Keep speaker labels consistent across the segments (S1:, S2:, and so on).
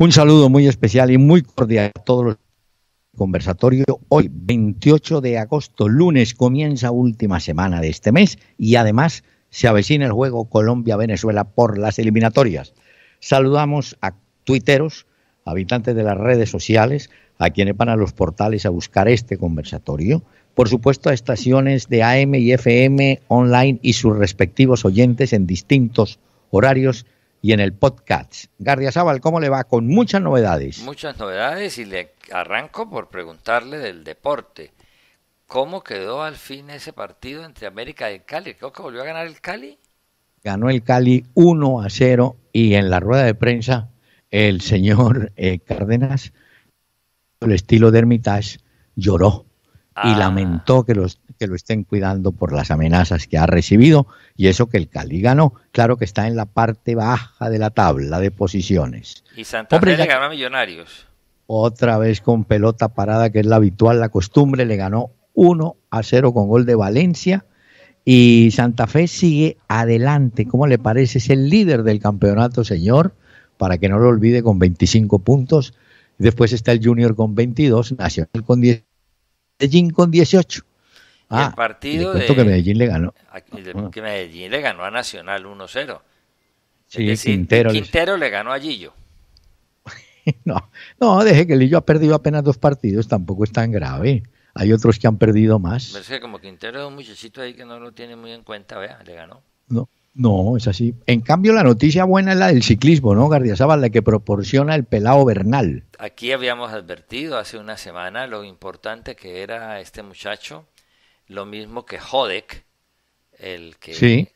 S1: Un saludo muy especial y muy cordial a todos los conversatorio hoy 28 de agosto, lunes comienza última semana de este mes y además se avecina el juego Colombia-Venezuela por las eliminatorias. Saludamos a tuiteros, habitantes de las redes sociales, a quienes van a los portales a buscar este conversatorio, por supuesto a estaciones de AM y FM online y sus respectivos oyentes en distintos horarios y en el podcast. Gardia Sábal, ¿cómo le va? Con muchas novedades.
S2: Muchas novedades y le arranco por preguntarle del deporte. ¿Cómo quedó al fin ese partido entre América y Cali? Creo que volvió a ganar el Cali.
S1: Ganó el Cali 1 a 0 y en la rueda de prensa el señor eh, Cárdenas, el estilo de Hermitage, lloró y ah. lamentó que, los, que lo estén cuidando por las amenazas que ha recibido y eso que el Cali ganó. Claro que está en la parte baja de la tabla de posiciones. Y Santa Fe le ganó a
S2: Millonarios.
S1: Otra vez con pelota parada, que es la habitual, la costumbre, le ganó 1 a 0 con gol de Valencia. Y Santa Fe sigue adelante. ¿Cómo le parece? Es el líder del campeonato, señor, para que no lo olvide, con 25 puntos. Después está el Junior con 22, Nacional con 10 Medellín con 18. Ah, el
S2: partido de, que Medellín le ganó. Ah, que Medellín le ganó a Nacional 1-0. Sí, Quintero, Quintero le... ganó a Gillo.
S1: No, no, deje que Lillo ha perdido apenas dos partidos, tampoco es tan grave. Hay otros que han perdido más.
S2: Pero es que como Quintero es un muchachito ahí que no lo tiene muy en cuenta, vea, le ganó.
S1: No, no, es así. En cambio, la noticia buena es la del ciclismo, ¿no, Sábal? La que proporciona el pelado vernal.
S2: Aquí habíamos advertido hace una semana lo importante que era este muchacho, lo mismo que Jodek, el que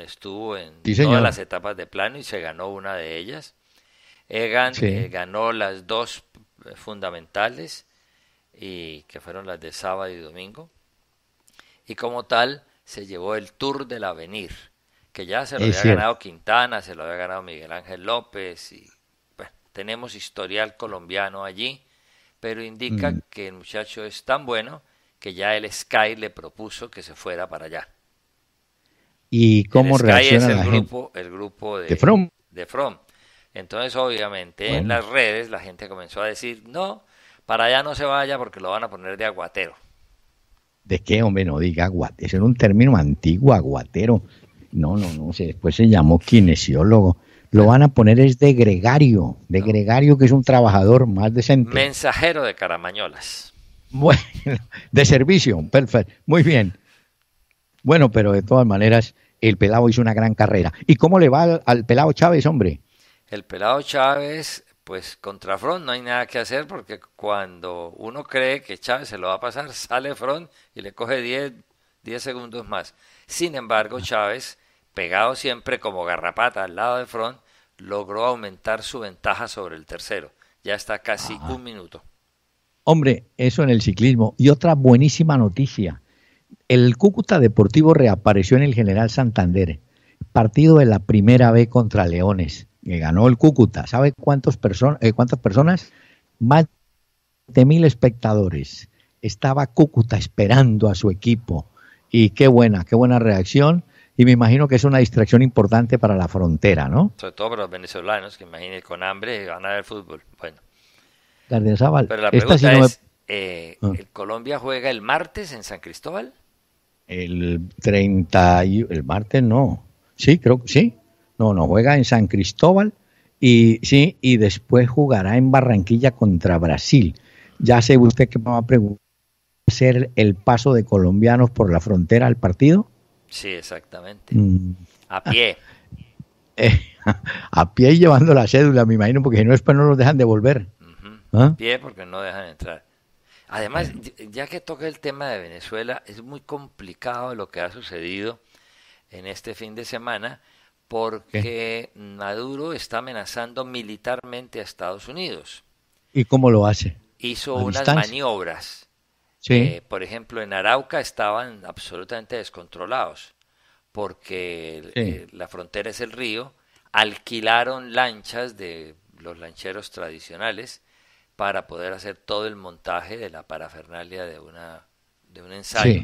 S2: estuvo en todas las etapas de plano y se ganó una de ellas. Egan eh, ganó las dos fundamentales y que fueron las de sábado y domingo. Y como tal, se llevó el Tour del Avenir que ya se lo había ganado Quintana, se lo había ganado Miguel Ángel López, y tenemos historial colombiano allí, pero indica mm. que el muchacho es tan bueno que ya el Sky le propuso que se fuera para allá.
S1: ¿Y cómo el el grupo,
S2: El grupo de, de, From. Entonces, obviamente, en las redes la gente comenzó a decir, no, para allá no se vaya porque lo van a poner de aguatero.
S1: ¿De qué, hombre? No diga aguatero. Es un término antiguo, aguatero no, no, no, después se llamó kinesiólogo. Lo van a poner es de gregario, de gregario que es un trabajador más decente.
S2: Mensajero de caramañolas.
S1: Bueno, de servicio, perfecto, muy bien. Bueno, pero de todas maneras, el pelado hizo una gran carrera. ¿Y cómo le va al, pelado Chávez, hombre?
S2: El pelado Chávez, pues contra Front no hay nada que hacer porque cuando uno cree que Chávez se lo va a pasar, sale Front y le coge 10, 10 segundos más. Sin embargo, Chávez pegado siempre como garrapata al lado de Front, logró aumentar su ventaja sobre el tercero. Ya está casi un minuto.
S1: Hombre, eso en el ciclismo. Y otra buenísima noticia. El Cúcuta Deportivo reapareció en el General Santander. Partido de la primera B contra Leones, que ganó el Cúcuta. ¿Sabe cuántos personas eh, cuántas personas? Más de mil espectadores. Estaba Cúcuta esperando a su equipo. Y qué buena, qué buena reacción y me imagino que es una distracción importante para la frontera, ¿no?
S2: Sobre todo para los venezolanos, que imaginen con hambre ganar el fútbol. Bueno.
S1: Pero la pregunta es, eh, ah.
S2: ¿Colombia juega el martes en San Cristóbal?
S1: El 30, el martes no. Sí, creo que sí. No, no, juega en San Cristóbal y sí, y después jugará en Barranquilla contra Brasil. Ya sé usted que me va a preguntar, ¿ser el paso de colombianos por la frontera al partido?
S2: Sí, exactamente.
S1: Mm. A pie. Eh, a pie y llevando la cédula, me imagino, porque si no después no los dejan devolver. volver. ¿Ah? A
S2: pie porque no dejan entrar. Además, ya que toca el tema de Venezuela, es muy complicado lo que ha sucedido en este fin de semana porque Maduro está amenazando militarmente a Estados Unidos.
S1: ¿Y cómo lo hace?
S2: Hizo unas maniobras eh, por ejemplo, en Arauca estaban absolutamente descontrolados porque eh, la frontera es el río. Alquilaron lanchas de los lancheros tradicionales para poder hacer todo el montaje de la parafernalia de, una, de un ensayo.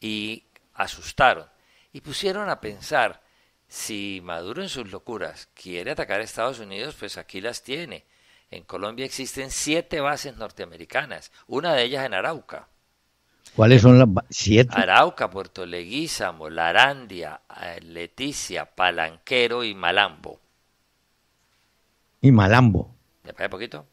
S2: Y asustaron. Y pusieron a pensar, si Maduro en sus locuras quiere atacar a Estados Unidos, pues aquí las tiene. En Colombia existen siete bases norteamericanas, una de ellas en Arauca.
S1: ¿Cuáles son las siete?
S2: Arauca, Puerto Leguízamo, Larandia, eh, Leticia, Palanquero y Malambo.
S1: ¿Y Malambo?
S2: ¿Después poquito?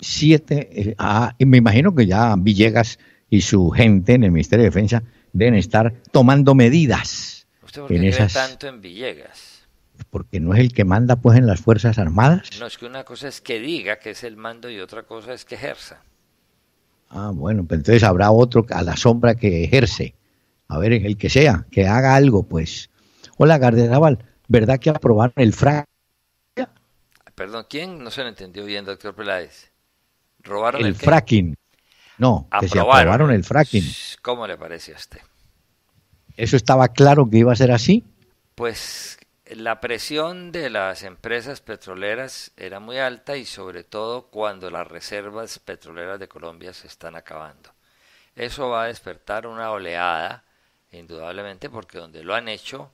S1: Siete. Eh, ah, y me imagino que ya Villegas y su gente en el Ministerio de Defensa deben estar tomando medidas.
S2: ¿Usted por qué en cree tanto en Villegas?
S1: porque no es el que manda pues en las Fuerzas Armadas.
S2: No, es que una cosa es que diga que es el mando y otra cosa es que ejerza. Ah,
S1: bueno, pues entonces habrá otro a la sombra que ejerce. A ver, el que sea, que haga algo, pues. Hola, Gardenaval, ¿verdad que aprobaron el fracking?
S2: Perdón, ¿quién? No se lo entendió bien, doctor Peláez. ¿Robaron el, fracking?
S1: No, que se aprobaron el fracking.
S2: ¿Cómo le parece a usted?
S1: ¿Eso estaba claro que iba a ser así?
S2: Pues la presión de las empresas petroleras era muy alta y sobre todo cuando las reservas petroleras de Colombia se están acabando. Eso va a despertar una oleada, indudablemente, porque donde lo han hecho,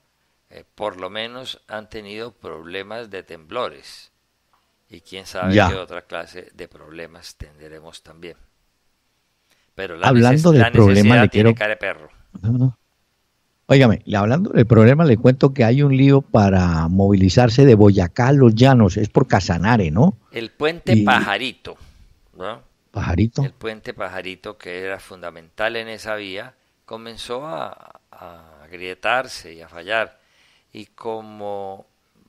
S2: eh, por lo menos han tenido problemas de temblores. Y quién sabe qué otra clase de problemas tendremos también. Pero la Hablando del problema, tiene cara de perro.
S1: Óigame, hablando del problema, le cuento que hay un lío para movilizarse de Boyacá a Los Llanos, es por Casanare, ¿no?
S2: El puente Pajarito, ¿no?
S1: Pajarito. El
S2: puente Pajarito, que era fundamental en esa vía, comenzó a, agrietarse y a fallar. Y como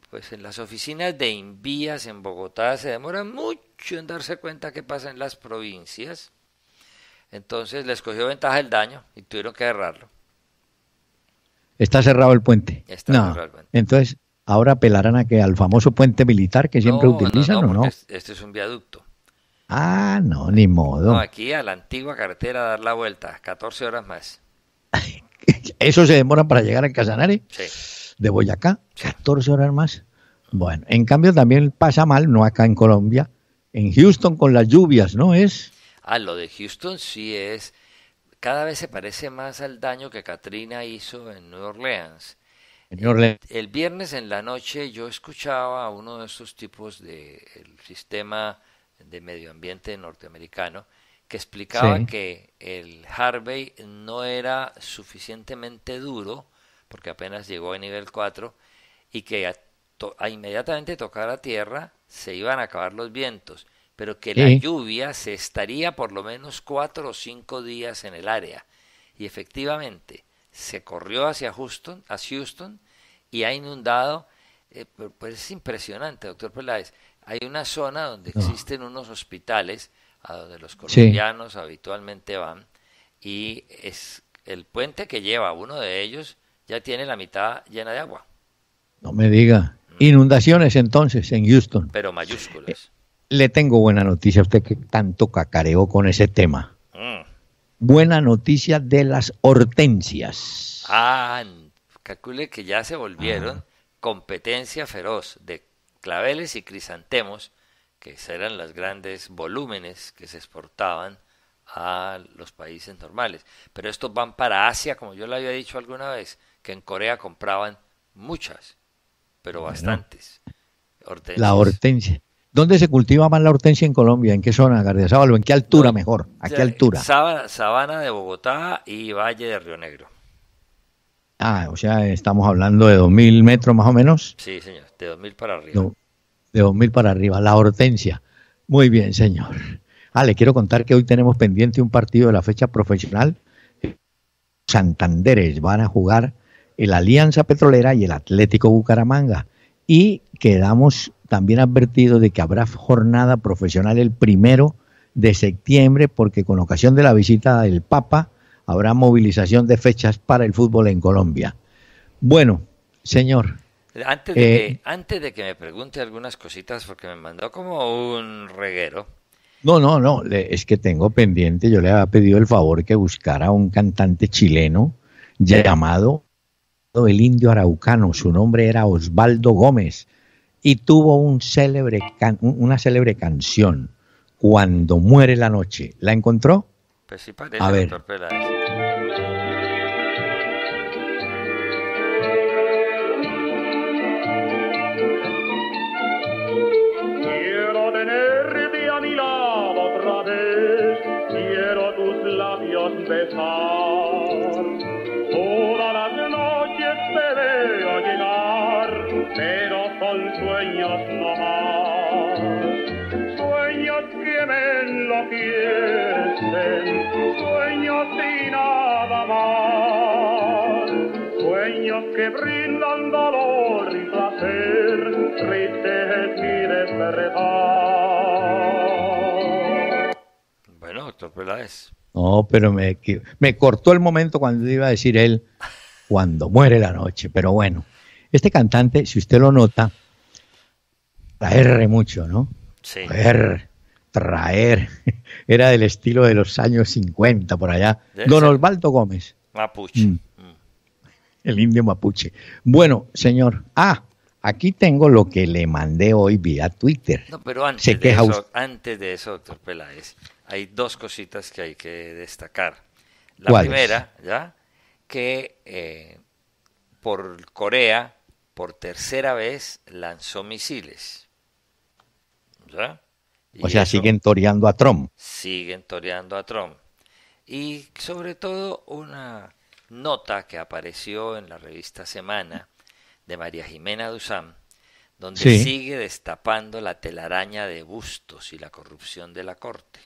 S2: pues en las oficinas de Invías en Bogotá se demora mucho en darse cuenta qué pasa en las provincias, entonces les cogió ventaja el daño y tuvieron que agarrarlo.
S1: Está cerrado el puente. Está no. Entonces, ahora apelarán a que al famoso puente militar que siempre utilizan, no, ¿o no? Este
S2: es un viaducto.
S1: Ah, no, ni modo.
S2: aquí a la antigua carretera a dar la vuelta, 14 horas más.
S1: ¿Eso se demora para llegar a Casanare?
S2: Sí.
S1: De Boyacá, 14 horas más. Bueno, en cambio también pasa mal, no acá en Colombia, en Houston con las lluvias, ¿no es?
S2: Ah, lo de Houston sí es cada vez se parece más al daño que Katrina hizo en Nueva Orleans. El, viernes en la noche yo escuchaba a uno de esos tipos del sistema de medio ambiente norteamericano que explicaba que el Harvey no era suficientemente duro, porque apenas llegó a nivel 4, y que a, a inmediatamente tocar la tierra se iban a acabar los vientos pero que la lluvia se estaría por lo menos cuatro o cinco días en el área. Y efectivamente, se corrió hacia Houston, a Houston y ha inundado. pues es impresionante, doctor Peláez. Hay una zona donde existen unos hospitales a donde los colombianos habitualmente van y es el puente que lleva uno de ellos ya tiene la mitad llena de agua.
S1: No me diga. Mm. Inundaciones entonces en Houston.
S2: Pero mayúsculas.
S1: Le tengo buena noticia a usted que tanto cacareó con ese tema. Mm. Buena noticia de las hortensias.
S2: Ah, calcule que ya se volvieron ah. competencia feroz de claveles y crisantemos, que eran los grandes volúmenes que se exportaban a los países normales. Pero estos van para Asia, como yo le había dicho alguna vez, que en Corea compraban muchas, pero bastantes. La hortensia.
S1: ¿Dónde se cultiva más la hortensia en Colombia? ¿En qué zona, García en qué altura mejor? ¿A qué altura?
S2: Sabana, de Bogotá y Valle de Río Negro.
S1: Ah, o sea, estamos hablando de 2.000 metros más o menos.
S2: Sí, señor, de 2.000 para arriba.
S1: de 2.000 para arriba, la hortensia. Muy bien, señor. Ah, le quiero contar que hoy tenemos pendiente un partido de la fecha profesional. Santanderes van a jugar el Alianza Petrolera y el Atlético Bucaramanga. Y quedamos también advertido de que habrá jornada profesional el primero de septiembre, porque con ocasión de la visita del Papa habrá movilización de fechas para el fútbol en Colombia. Bueno, señor. Antes de, eh, que,
S2: antes de que me pregunte algunas cositas, porque me mandó como un reguero.
S1: No, no, no, es que tengo pendiente, yo le había pedido el favor que buscara un cantante chileno llamado el Indio Araucano, su nombre era Osvaldo Gómez y tuvo un célebre una célebre canción, Cuando muere la noche. ¿La encontró? Pues Quiero parece, A labios besar. que brindan dolor y placer, y Bueno, No, pero me, cortó el momento cuando iba a decir él, cuando muere la noche, pero bueno. Este cantante, si usted lo nota, traer mucho, ¿no?
S2: Sí. Traer.
S1: traer. Era del estilo de los años 50 por allá. Don Osvaldo Gómez. Mapuche. Ah, mm el indio mapuche. Bueno, señor. Ah, aquí tengo lo que le mandé hoy vía Twitter.
S2: No, pero antes, de, eso, antes de eso, doctor Peláez, hay dos cositas que hay que destacar. La primera, ¿ya? Que eh, por Corea, por tercera vez, lanzó misiles. ¿Ya?
S1: o sea, siguen toreando a Trump.
S2: Siguen toreando a Trump. Y sobre todo una nota que apareció en la revista Semana de María Jimena Duzán, donde sigue destapando la telaraña de bustos y la corrupción de la Corte.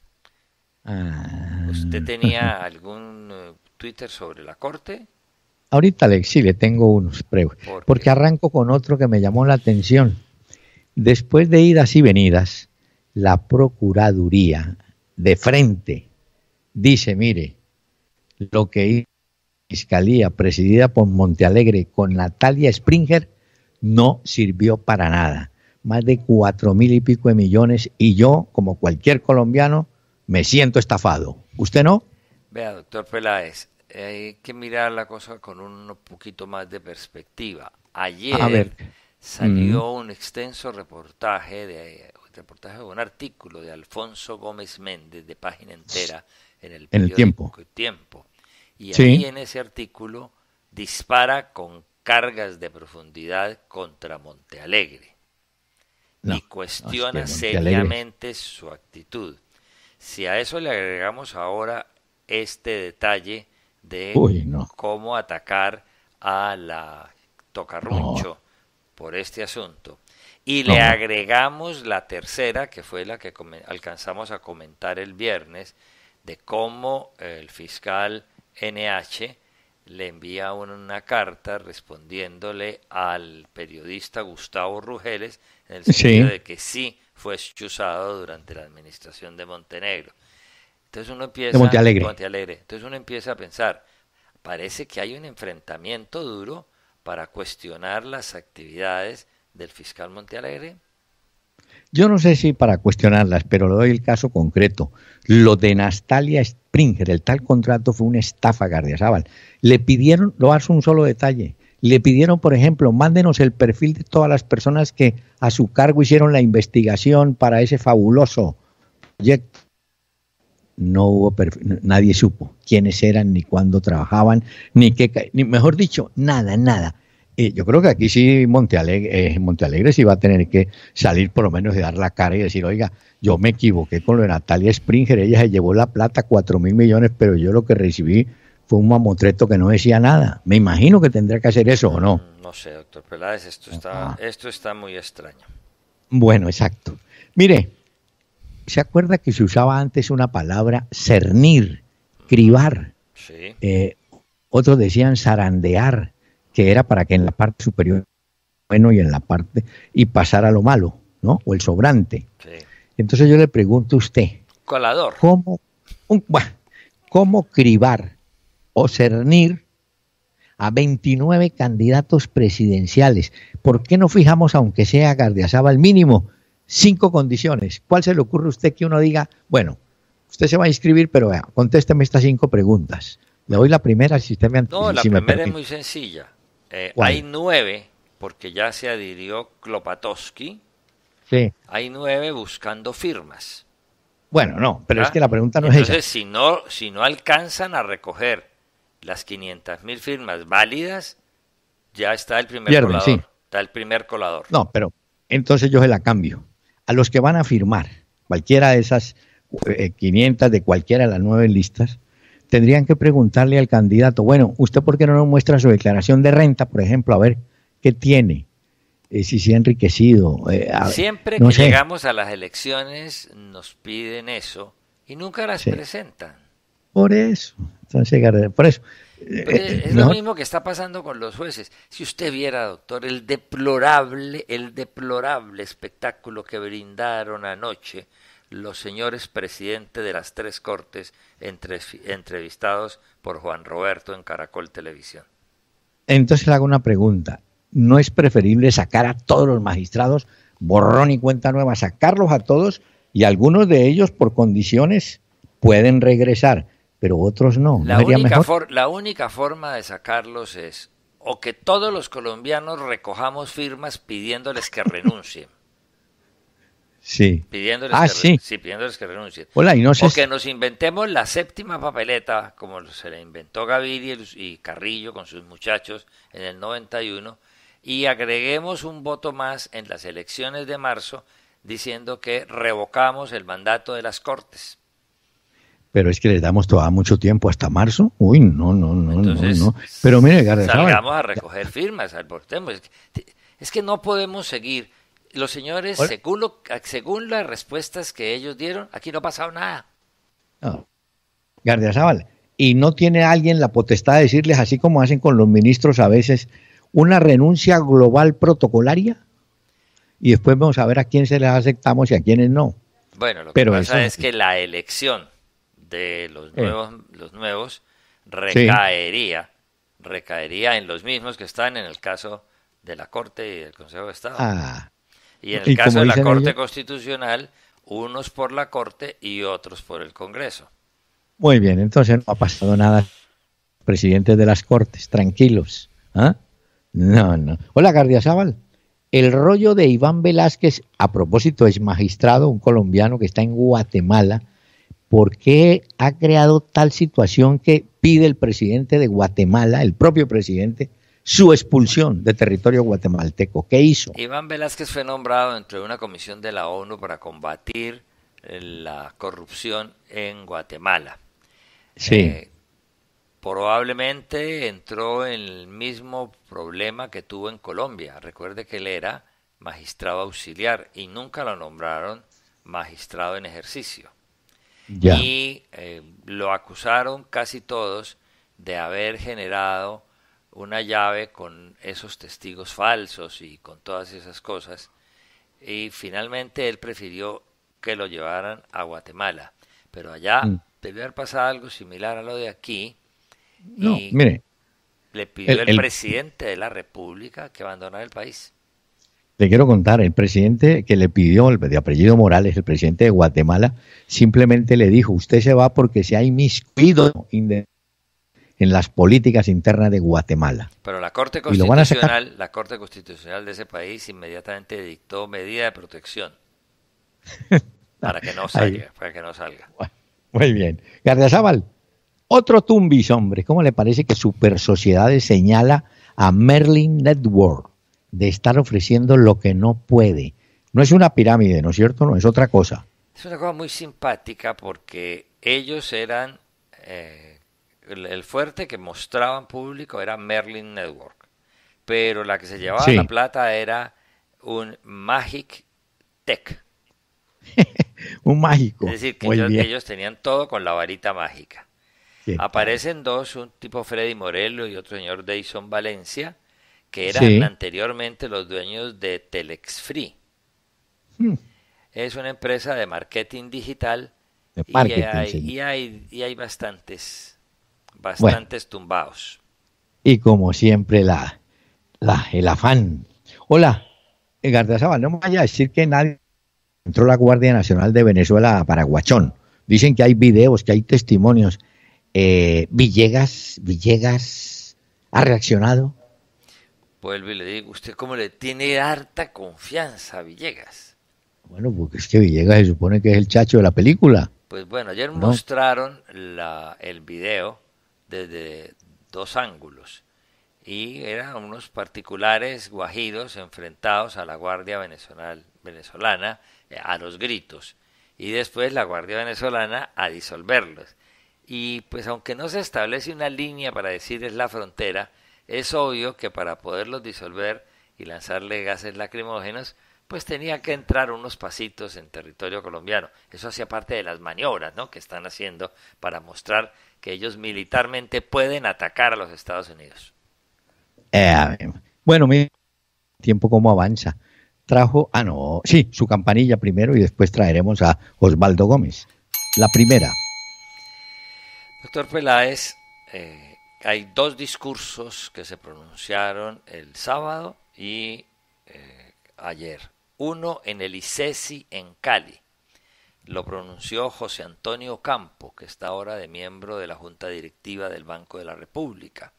S2: Ah. ¿Usted tenía algún eh, Twitter sobre la Corte?
S1: Ahorita le, sí, le tengo unos pero porque arranco con otro que me llamó la atención. Después de idas y venidas, la Procuraduría de frente dice, mire, lo que fiscalía presidida por Montealegre con Natalia Springer no sirvió para nada. Más de cuatro mil y pico de millones y yo, como cualquier colombiano, me siento estafado. ¿Usted no?
S2: Vea, doctor Peláez, hay que mirar la cosa con un poquito más de perspectiva. Ayer salió mm. un extenso reportaje de reportaje un artículo de Alfonso Gómez Méndez de página entera en el, el tiempo y ahí en ese artículo dispara con cargas de profundidad contra Montealegre y cuestiona seriamente su actitud. Si a eso le agregamos ahora este detalle de cómo atacar a la tocarruncho por este asunto. Y le agregamos la tercera, que fue la que alcanzamos a comentar el viernes, de cómo el fiscal NH le envía una carta respondiéndole al periodista Gustavo Rugeles en el sentido de que sí fue excusado durante la administración de Montenegro. Entonces uno empieza Montealegre. Entonces uno empieza a pensar, parece que hay un enfrentamiento duro para cuestionar las actividades del fiscal Montealegre
S1: yo no sé si para cuestionarlas, pero le doy el caso concreto. Lo de Nastalia Springer, el tal contrato fue una estafa, Gardiazabal. Le pidieron, lo hace un solo detalle, le pidieron, por ejemplo, mándenos el perfil de todas las personas que a su cargo hicieron la investigación para ese fabuloso proyecto. No hubo nadie supo quiénes eran, ni cuándo trabajaban, ni qué, ni, mejor dicho, nada, nada. Y yo creo que aquí sí Monte Alegre eh, Montealegre sí va a tener que salir por lo menos de dar la cara y decir, oiga, yo me equivoqué con lo de Natalia Springer, ella se llevó la plata, cuatro mil millones, pero yo lo que recibí fue un mamotreto que no decía nada. Me imagino que tendría que hacer eso o no.
S2: Mm, no sé, doctor Peláez, esto está, ah. esto está muy extraño.
S1: Bueno, exacto. Mire, ¿se acuerda que se usaba antes una palabra cernir, cribar? Sí. Eh, otros decían zarandear, que era para que en la parte superior bueno y en la parte y pasara lo malo, ¿no? O el sobrante. Entonces yo le pregunto a usted, colador, ¿cómo, bueno, cómo cribar o cernir a 29 candidatos presidenciales? ¿Por qué no fijamos, aunque sea Gardiazaba, el mínimo cinco condiciones? ¿Cuál se le ocurre a usted que uno diga, bueno, usted se va a inscribir, pero vea, contésteme estas cinco preguntas? Le doy la primera si usted me No, la primera es muy
S2: sencilla. Eh, hay nueve, porque ya se adhirió Klopatowski. Sí. Hay nueve buscando firmas.
S1: Bueno, no, pero es que la pregunta no es esa.
S2: si no, si no alcanzan a recoger las 500.000 firmas válidas, ya está el primer colador. Está el primer colador.
S1: No, pero entonces yo se la cambio. A los que van a firmar, cualquiera de esas 500 eh, de cualquiera de las nueve listas, tendrían que preguntarle al candidato, bueno, ¿usted por qué no nos muestra su declaración de renta, por ejemplo, a ver qué tiene? Eh, si se ha enriquecido. Eh, Siempre que llegamos
S2: a las elecciones nos piden eso y nunca las presentan.
S1: Por eso, entonces, por eso. Eh, pues, es lo
S2: mismo que está pasando con los jueces. Si usted viera, doctor, el deplorable, el deplorable espectáculo que brindaron anoche los señores presidentes de las tres cortes entrevistados por Juan Roberto en Caracol Televisión.
S1: Entonces le hago una pregunta. ¿No es preferible sacar a todos los magistrados, borrón y cuenta nueva, sacarlos a todos y algunos de ellos por condiciones pueden regresar, pero otros no? la
S2: única forma de sacarlos es o que todos los colombianos recojamos firmas pidiéndoles que renuncien. Sí. Ah, que, sí. Sí, renuncien. Hola, y no sé o que nos inventemos la séptima papeleta, como se la inventó Gaviria y Carrillo con sus muchachos en el 91, y agreguemos un voto más en las elecciones de marzo diciendo que revocamos el mandato de las Cortes.
S1: Pero es que les damos todavía mucho tiempo hasta marzo. Uy, no, no, no, Pero mire, salgamos
S2: a recoger firmas, al que Es que no podemos seguir los señores, según, según las respuestas que ellos dieron, aquí no ha pasado nada.
S1: No. Ah. Gardiazabal, y no tiene alguien la potestad de decirles, así como hacen con los ministros a veces, una renuncia global protocolaria. Y después vamos a ver a quién se les aceptamos y a quiénes no.
S2: Bueno, lo que pasa es que la elección de los eh. nuevos, recaería, recaería en los mismos que están en el caso de la Corte y del Consejo de Estado. Ah, y en el caso de la Corte Constitucional, unos por la Corte y otros por el Congreso.
S1: Muy bien, entonces no ha pasado nada. Presidentes de las Cortes, tranquilos. Hola, ¿ah? No, no. Hola, El rollo de Iván Velázquez, a propósito, es magistrado, un colombiano que está en Guatemala. ¿Por qué ha creado tal situación que pide el presidente de Guatemala, el propio presidente, su expulsión de territorio guatemalteco. ¿Qué hizo?
S2: Iván Velázquez fue nombrado dentro de una comisión de la ONU para combatir eh, la corrupción en Guatemala. Sí. Eh, probablemente entró en el mismo problema que tuvo en Colombia. Recuerde que él era magistrado auxiliar y nunca lo nombraron magistrado en ejercicio. Ya. Y eh, lo acusaron casi todos de haber generado una llave con esos testigos falsos y con todas esas cosas. Y finalmente él prefirió que lo llevaran a Guatemala. Pero allá mm. debió haber pasado algo similar a lo de aquí.
S1: No, y mire.
S2: Le pidió el, presidente de la República que abandonara el país.
S1: Le quiero contar, el presidente que le pidió, el de apellido Morales, el presidente de Guatemala, simplemente le dijo, usted se va porque se ha inmiscuido en las políticas internas de Guatemala.
S2: Pero la Corte Constitucional, la Corte Constitucional de ese país inmediatamente dictó medida de protección para que no salga,
S1: Muy bien. Gardiazabal, otro tumbis, hombre, ¿cómo le parece que Super Sociedades señala a Merlin Network de estar ofreciendo lo que no puede? No es una pirámide, ¿no es cierto? No, es otra cosa.
S2: Es una cosa muy simpática porque ellos eran eh, el, fuerte que mostraban público era Merlin Network, pero la que se llevaba la plata era un Magic Tech.
S1: un mágico. Es decir, que ellos,
S2: tenían todo con la varita mágica. Aparecen dos, un tipo Freddy Morello y otro señor Dayson Valencia, que eran anteriormente los dueños de Telex Free. Hmm. Es una empresa de marketing digital y, y, hay, y hay bastantes Bastantes tumbados.
S1: Y como siempre, la, la, el afán. Hola, Zaval, no me vaya a decir que nadie entró la Guardia Nacional de Venezuela a Paraguachón. Dicen que hay videos, que hay testimonios. Eh, Villegas, Villegas ha reaccionado.
S2: pues le digo, ¿usted cómo le tiene harta confianza a Villegas?
S1: Bueno, porque es que Villegas se supone que es el chacho de la película. Pues bueno, ayer
S2: mostraron el video desde dos ángulos y eran unos particulares guajidos enfrentados a la Guardia venezolana eh, a los gritos y después la Guardia venezolana a disolverlos. Y pues aunque no se establece una línea para decir es la frontera, es obvio que para poderlos disolver y lanzarle gases lacrimógenos, pues tenía que entrar unos pasitos en territorio colombiano. Eso hacía parte de las maniobras que están haciendo para mostrar que ellos militarmente pueden atacar a los Estados Unidos.
S1: Eh, bueno, mi tiempo cómo avanza. Trajo, ah, no, sí, su campanilla primero y después traeremos a Osvaldo Gómez. La primera.
S2: Doctor Peláez, eh, hay dos discursos que se pronunciaron el sábado y eh, ayer uno en el ICESI e en Cali. Lo pronunció José Antonio Campo, que está ahora de miembro de la Junta Directiva del Banco de la República.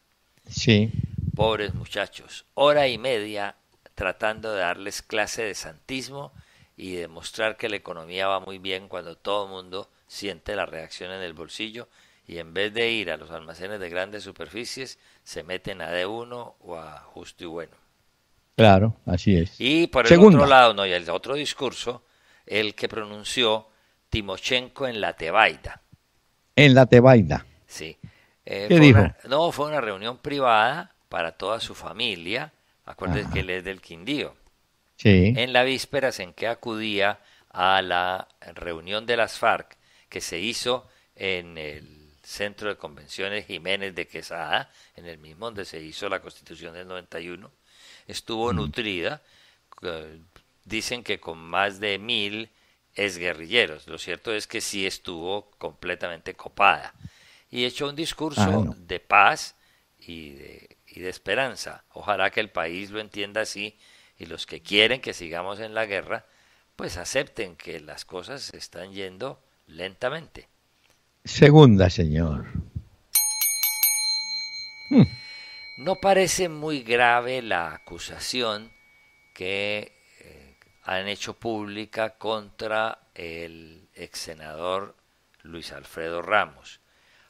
S2: Sí. Pobres muchachos, hora y media tratando de darles clase de santismo y demostrar que la economía va muy bien cuando todo el mundo siente la reacción en el bolsillo y en vez de ir a los almacenes de grandes superficies, se meten a D1 o a Justo y Bueno.
S1: Claro, así es. Y por el otro
S2: lado, no, y el otro discurso, el que pronunció Timochenko en la Tebaida.
S1: En la Tebaida.
S2: Sí. Eh, ¿Qué dijo? no, fue una reunión privada para toda su familia. Acuérdense que él es del Quindío. Sí. En la víspera en que acudía a la reunión de las FARC que se hizo en el Centro de Convenciones Jiménez de Quesada, en el mismo donde se hizo la Constitución del 91, estuvo nutrida, dicen que con más de mil exguerrilleros. Lo cierto es que sí estuvo completamente copada y echó un discurso ah, de paz y de, esperanza. Ojalá que el país lo entienda así y los que quieren que sigamos en la guerra, pues acepten que las cosas se están yendo lentamente.
S1: Segunda, señor.
S2: Hmm. No parece muy grave la acusación que eh, han hecho pública contra el ex senador Luis Alfredo Ramos.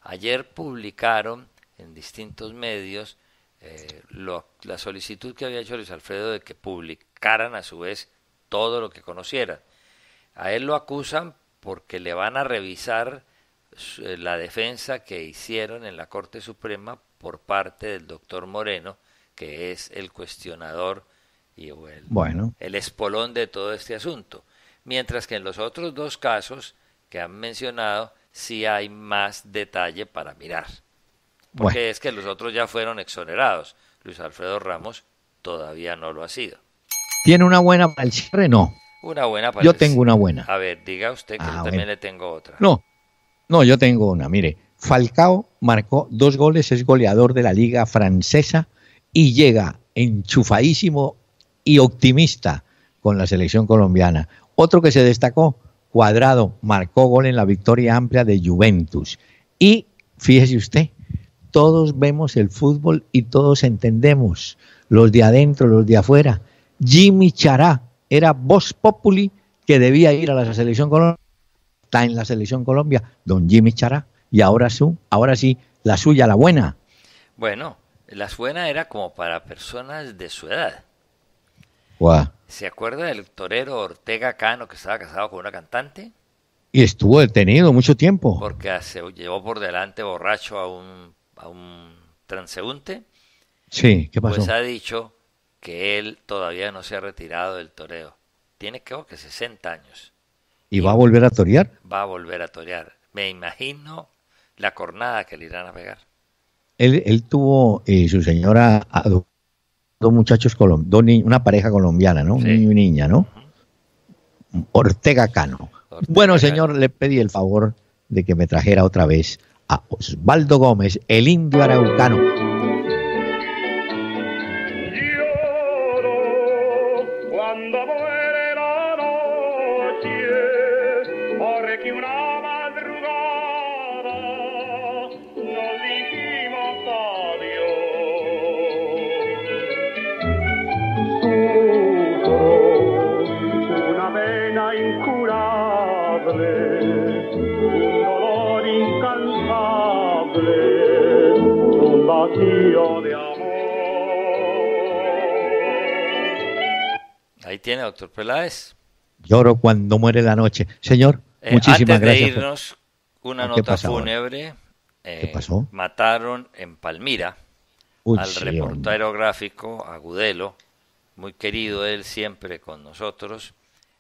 S2: Ayer publicaron en distintos medios eh, la solicitud que había hecho Luis Alfredo de que publicaran a su vez todo lo que conocieran. A él lo acusan porque le van a revisar eh, la defensa que hicieron en la Corte Suprema por parte del doctor Moreno, que es el cuestionador y el, bueno. el espolón de todo este asunto. Mientras que en los otros dos casos que han mencionado, sí hay más detalle para mirar. Porque es que los otros ya fueron exonerados. Luis Alfredo Ramos todavía no lo ha sido.
S1: ¿Tiene una buena para el cierre? No.
S2: Una buena Yo tengo una buena. A ver, diga usted que ah, yo también le tengo otra.
S1: No, no, yo tengo una. Mire, Falcao marcó dos goles, es goleador de la liga francesa y llega enchufadísimo y optimista con la selección colombiana. Otro que se destacó, Cuadrado, marcó gol en la victoria amplia de Juventus. Y fíjese usted, todos vemos el fútbol y todos entendemos, los de adentro, los de afuera. Jimmy Chará era voz populi que debía ir a la selección colombiana Está en la selección Colombia, don Jimmy Chará y ahora, su, ahora sí, la suya, la buena.
S2: Bueno, la buena era como para personas de su edad. ¿Se acuerda del torero Ortega Cano que estaba casado con una cantante?
S1: Y estuvo detenido mucho tiempo.
S2: Porque ah, se llevó por delante borracho a un, a un transeúnte.
S1: Sí, ¿qué pasó? Pues ha
S2: dicho que él todavía no se ha retirado del toreo. Tiene creo que 60 años.
S1: ¿Y va a volver a torear?
S2: Va a volver a torear. Me imagino la cornada que le irán a pegar.
S1: Él, él tuvo y eh, su señora dos, muchachos colombianos, una pareja colombiana, ¿no? Un niño y niña, ¿no? Ortega Cano. bueno, señor, le pedí el favor de que me trajera otra vez a Osvaldo Gómez, el indio araucano.
S2: Ahí tiene, doctor Peláez.
S1: Lloro cuando muere la noche. Señor, eh, muchísimas gracias. De
S2: irnos, una ah, nota fúnebre. Eh, pasó? Mataron en Palmira al reportero gráfico Agudelo, muy querido él siempre con nosotros,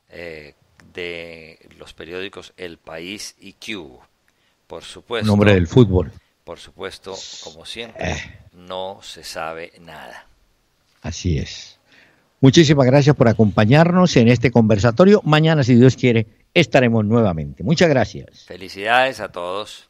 S2: eh, de los periódicos El País y Q Por supuesto. Nombre del fútbol. Por supuesto, como siempre, eh. no se sabe nada.
S1: Así es. Muchísimas gracias por acompañarnos en este conversatorio. Mañana, si Dios quiere, estaremos nuevamente. Muchas gracias.
S2: Felicidades a todos.